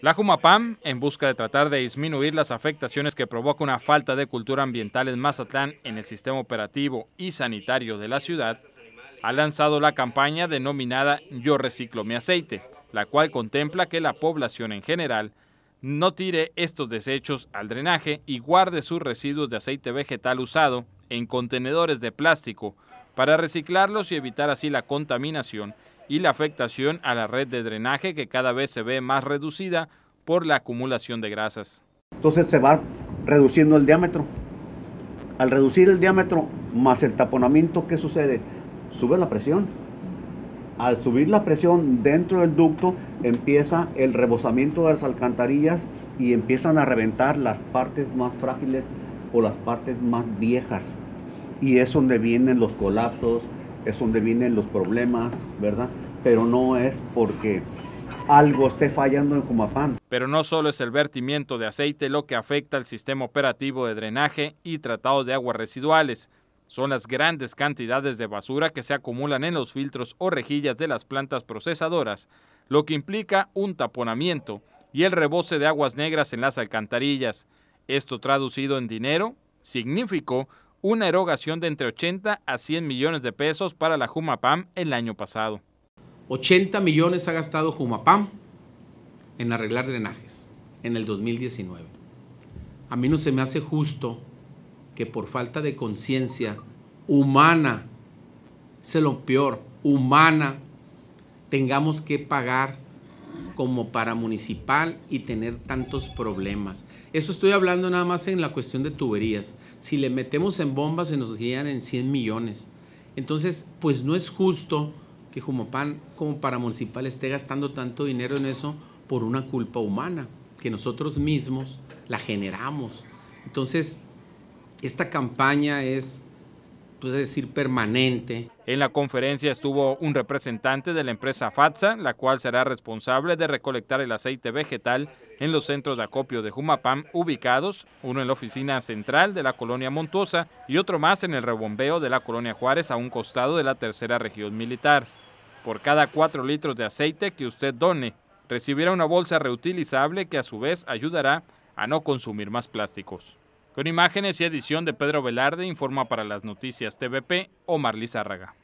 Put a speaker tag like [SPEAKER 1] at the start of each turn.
[SPEAKER 1] La Jumapam, en busca de tratar de disminuir las afectaciones que provoca una falta de cultura ambiental en Mazatlán en el sistema operativo y sanitario de la ciudad, ha lanzado la campaña denominada Yo reciclo mi aceite, la cual contempla que la población en general no tire estos desechos al drenaje y guarde sus residuos de aceite vegetal usado en contenedores de plástico para reciclarlos y evitar así la contaminación y la afectación a la red de drenaje que cada vez se ve más reducida por la acumulación de grasas.
[SPEAKER 2] Entonces se va reduciendo el diámetro. Al reducir el diámetro más el taponamiento, que sucede? Sube la presión. Al subir la presión dentro del ducto empieza el rebosamiento de las alcantarillas y empiezan a reventar las partes más frágiles o las partes más viejas. Y es donde vienen los colapsos, es donde vienen los problemas, ¿verdad? Pero no es porque algo esté fallando en Comafán.
[SPEAKER 1] Pero no solo es el vertimiento de aceite lo que afecta al sistema operativo de drenaje y tratado de aguas residuales. Son las grandes cantidades de basura que se acumulan en los filtros o rejillas de las plantas procesadoras, lo que implica un taponamiento y el reboce de aguas negras en las alcantarillas. Esto traducido en dinero significó una erogación de entre 80 a 100 millones de pesos para la Jumapam el año pasado.
[SPEAKER 3] 80 millones ha gastado Jumapam
[SPEAKER 1] en arreglar drenajes en el 2019.
[SPEAKER 3] A mí no se me hace justo que por falta de conciencia humana, es lo peor, humana, tengamos que pagar como para municipal y tener tantos problemas. Eso estoy hablando nada más en la cuestión de tuberías. Si le metemos en bombas se nos guían en 100 millones. Entonces, pues no es justo que Jumopan como para municipal esté gastando tanto dinero en eso por una culpa humana que nosotros mismos la generamos.
[SPEAKER 1] Entonces, esta campaña es pues es decir, permanente. En la conferencia estuvo un representante de la empresa FATSA, la cual será responsable de recolectar el aceite vegetal en los centros de acopio de Jumapam ubicados, uno en la oficina central de la colonia Montuosa y otro más en el rebombeo de la colonia Juárez a un costado de la tercera región militar. Por cada cuatro litros de aceite que usted done, recibirá una bolsa reutilizable que a su vez ayudará a no consumir más plásticos. Con imágenes y edición de Pedro Velarde, informa para las noticias TVP Omar Lizárraga.